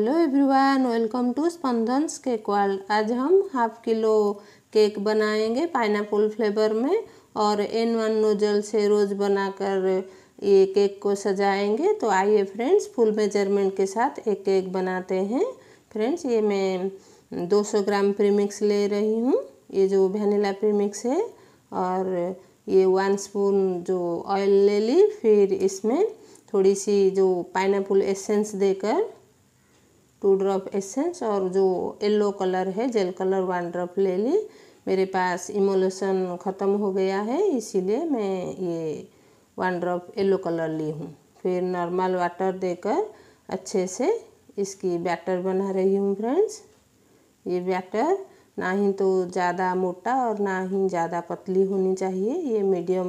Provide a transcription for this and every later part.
hello everyone welcome to Spandan cake वाल आज हम हाफ किलो केक बनाएंगे पाइन फ्लेवर में और एन वन नोजल से रोज़ बनाकर ये केक को सजाएंगे तो आइए फ्रेंड्स फुल मेजरमेंट के साथ एक केक बनाते हैं फ्रेंड्स ये मैं 200 ग्राम प्रीमिक्स ले रही हूँ ये जो वेनिला प्रीमिक्स है और ये वन स्पून जो ऑयल ले ली फिर इसमें थोड़ी सी जो पाइनएप्पल एसेंस देकर टू ड्रॉप एसेंस और जो येल्लो कलर है जेल कलर वन ड्रॉप ले ली मेरे पास इमोलेशन ख़त्म हो गया है इसीलिए मैं ये वन ड्रॉप येल्लो कलर ली हूँ फिर नॉर्मल वाटर देकर अच्छे से इसकी बैटर बना रही हूँ फ्रेंड्स ये बैटर ना ही तो ज़्यादा मोटा और ना ही ज़्यादा पतली होनी चाहिए ये मीडियम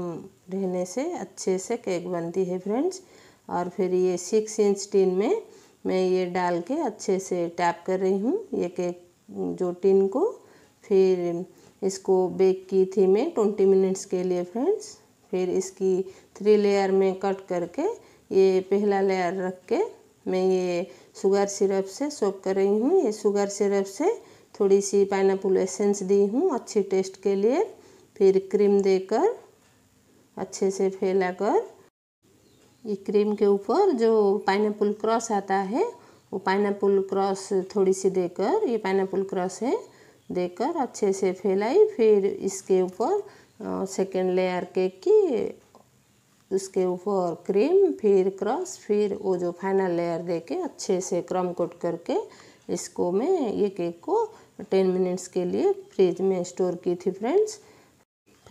रहने से अच्छे से केक बनती है फ्रेंड्स और फिर ये सिक्स इंच टीन में मैं ये डाल के अच्छे से टैप कर रही हूँ ये एक जो टिन को फिर इसको बेक की थी मैं ट्वेंटी मिनट्स के लिए फ्रेंड्स फिर इसकी थ्री लेयर में कट करके ये पहला लेयर रख के मैं ये शुगर सिरप से सोप कर रही हूँ ये शुगर सिरप से थोड़ी सी पाइनएप्पल एसेंस दी हूँ अच्छी टेस्ट के लिए फिर क्रीम देकर अच्छे से फैला कर ये क्रीम के ऊपर जो पाइन क्रॉस आता है वो पाइनएप्पल क्रॉस थोड़ी सी देकर ये पाइन क्रॉस है देकर अच्छे से फैलाई फिर इसके ऊपर सेकेंड लेयर केक की उसके ऊपर क्रीम फिर क्रॉस फिर वो जो फाइनल लेयर दे के अच्छे से क्रम कोट करके इसको मैं ये केक को टेन मिनट्स के लिए फ्रिज में स्टोर की थी फ्रेंड्स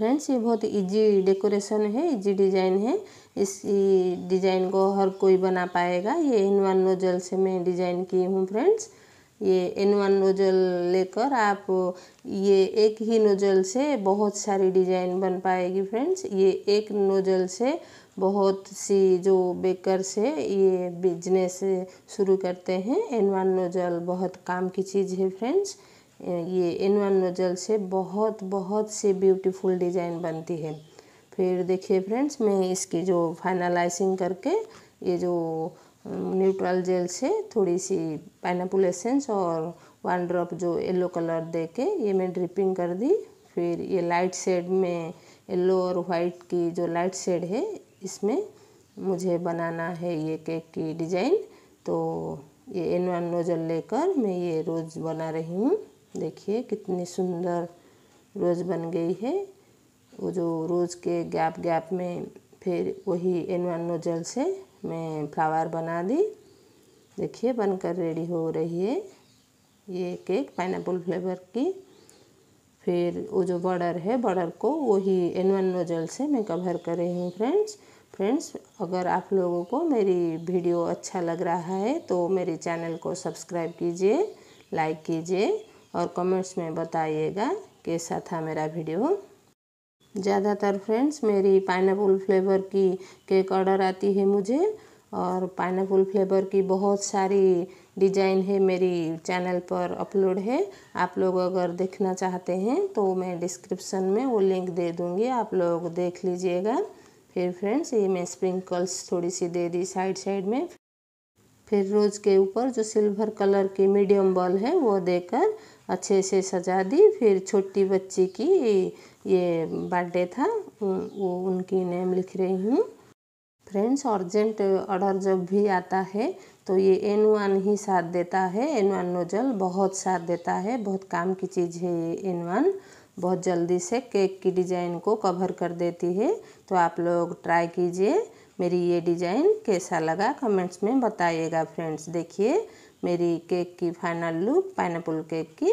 फ्रेंड्स ये बहुत इजी डेकोरेशन है इजी डिज़ाइन है इस डिज़ाइन को हर कोई बना पाएगा ये एन वन नोजल से मैं डिज़ाइन की हूँ फ्रेंड्स ये एन वन नोजल लेकर आप ये एक ही नोजल से बहुत सारी डिज़ाइन बन पाएगी फ्रेंड्स ये एक नोजल से बहुत सी जो बेकर से ये बिजनेस शुरू करते हैं एन वन नोजल बहुत काम की चीज़ है फ्रेंड्स ये इन वन नोजल से बहुत बहुत सी ब्यूटीफुल डिज़ाइन बनती है फिर देखिए फ्रेंड्स मैं इसकी जो फाइनलाइजिंग करके ये जो न्यूट्रल जेल से थोड़ी सी पाइनएपल एसेंस और वन ड्रॉप जो येलो कलर दे के ये मैं ड्रिपिंग कर दी फिर ये लाइट शेड में येलो और वाइट की जो लाइट शेड है इसमें मुझे बनाना है ये केक की डिज़ाइन तो ये एन वन नोजल लेकर मैं ये रोज़ बना रही हूँ देखिए कितनी सुंदर रोज़ बन गई है वो जो रोज़ के गैप गैप में फिर वही एन वन नोजल से मैं फ्लावर बना दी देखिए बनकर रेडी हो रही है ये केक पाइन फ्लेवर की फिर वो जो बॉर्डर है बॉर्डर को वही एन वन नोजल से मैं कवर कर रही हूँ फ्रेंड्स फ्रेंड्स अगर आप लोगों को मेरी वीडियो अच्छा लग रहा है तो मेरे चैनल को सब्सक्राइब कीजिए लाइक कीजिए और कमेंट्स में बताइएगा कैसा था मेरा वीडियो ज़्यादातर फ्रेंड्स मेरी पाइनएप्पल फ्लेवर की केक ऑर्डर आती है मुझे और पाइनएप्पल फ्लेवर की बहुत सारी डिजाइन है मेरी चैनल पर अपलोड है आप लोग अगर देखना चाहते हैं तो मैं डिस्क्रिप्शन में वो लिंक दे दूँगी आप लोग देख लीजिएगा फिर फ्रेंड्स ये मैं स्प्रिंकल्स थोड़ी सी दे दी साइड साइड में फिर रोज़ के ऊपर जो सिल्वर कलर की मीडियम बॉल है वो देकर अच्छे से सजा दी फिर छोटी बच्ची की ये बर्थडे था वो उनकी नेम लिख रही हूँ फ्रेंड्स अर्जेंट ऑर्डर जब भी आता है तो ये एन वन ही साथ देता है एन वन नोजल बहुत साथ देता है बहुत काम की चीज़ है ये एन वन बहुत जल्दी से केक की डिज़ाइन को कवर कर देती है तो आप लोग ट्राई कीजिए मेरी ये डिज़ाइन कैसा लगा कमेंट्स में बताइएगा फ्रेंड्स देखिए मेरी केक की फाइनल लुक पाइनएप्पल केक की